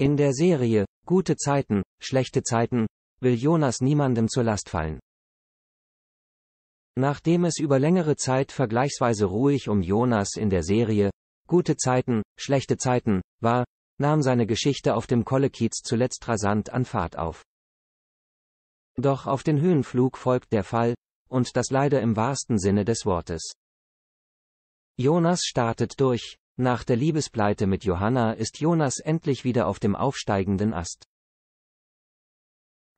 In der Serie Gute Zeiten, schlechte Zeiten will Jonas niemandem zur Last fallen. Nachdem es über längere Zeit vergleichsweise ruhig um Jonas in der Serie Gute Zeiten, schlechte Zeiten war, nahm seine Geschichte auf dem Kollekiez zuletzt rasant an Fahrt auf. Doch auf den Höhenflug folgt der Fall, und das leider im wahrsten Sinne des Wortes. Jonas startet durch, nach der Liebespleite mit Johanna ist Jonas endlich wieder auf dem aufsteigenden Ast.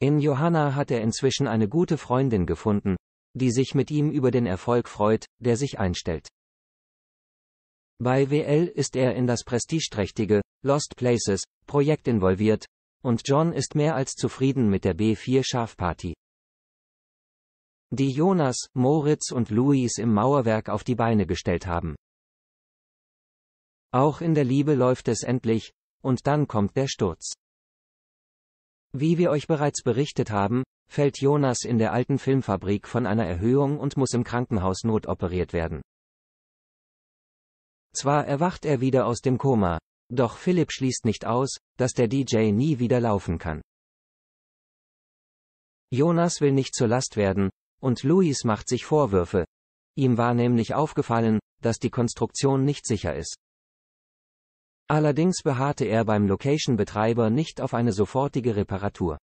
In Johanna hat er inzwischen eine gute Freundin gefunden, die sich mit ihm über den Erfolg freut, der sich einstellt. Bei WL ist er in das prestigeträchtige Lost Places Projekt involviert, und John ist mehr als zufrieden mit der B4 Schafparty. Die Jonas, Moritz und Luis im Mauerwerk auf die Beine gestellt haben. Auch in der Liebe läuft es endlich, und dann kommt der Sturz. Wie wir euch bereits berichtet haben, fällt Jonas in der alten Filmfabrik von einer Erhöhung und muss im Krankenhaus notoperiert werden. Zwar erwacht er wieder aus dem Koma, doch Philipp schließt nicht aus, dass der DJ nie wieder laufen kann. Jonas will nicht zur Last werden, und Luis macht sich Vorwürfe. Ihm war nämlich aufgefallen, dass die Konstruktion nicht sicher ist. Allerdings beharrte er beim Location-Betreiber nicht auf eine sofortige Reparatur.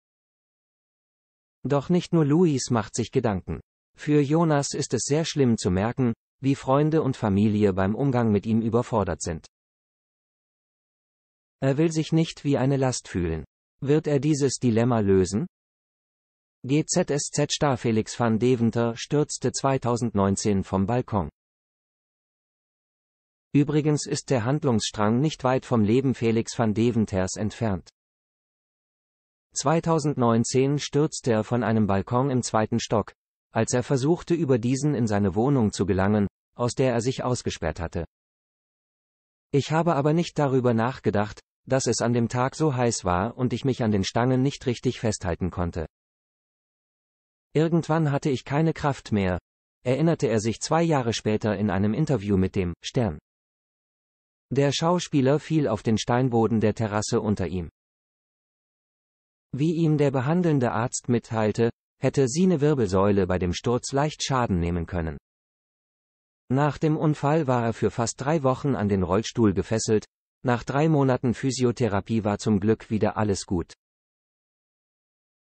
Doch nicht nur Luis macht sich Gedanken. Für Jonas ist es sehr schlimm zu merken, wie Freunde und Familie beim Umgang mit ihm überfordert sind. Er will sich nicht wie eine Last fühlen. Wird er dieses Dilemma lösen? GZSZ-Star Felix van Deventer stürzte 2019 vom Balkon. Übrigens ist der Handlungsstrang nicht weit vom Leben Felix van Deventers entfernt. 2019 stürzte er von einem Balkon im zweiten Stock, als er versuchte über diesen in seine Wohnung zu gelangen, aus der er sich ausgesperrt hatte. Ich habe aber nicht darüber nachgedacht, dass es an dem Tag so heiß war und ich mich an den Stangen nicht richtig festhalten konnte. Irgendwann hatte ich keine Kraft mehr, erinnerte er sich zwei Jahre später in einem Interview mit dem Stern. Der Schauspieler fiel auf den Steinboden der Terrasse unter ihm. Wie ihm der behandelnde Arzt mitteilte, hätte Sine Wirbelsäule bei dem Sturz leicht Schaden nehmen können. Nach dem Unfall war er für fast drei Wochen an den Rollstuhl gefesselt, nach drei Monaten Physiotherapie war zum Glück wieder alles gut.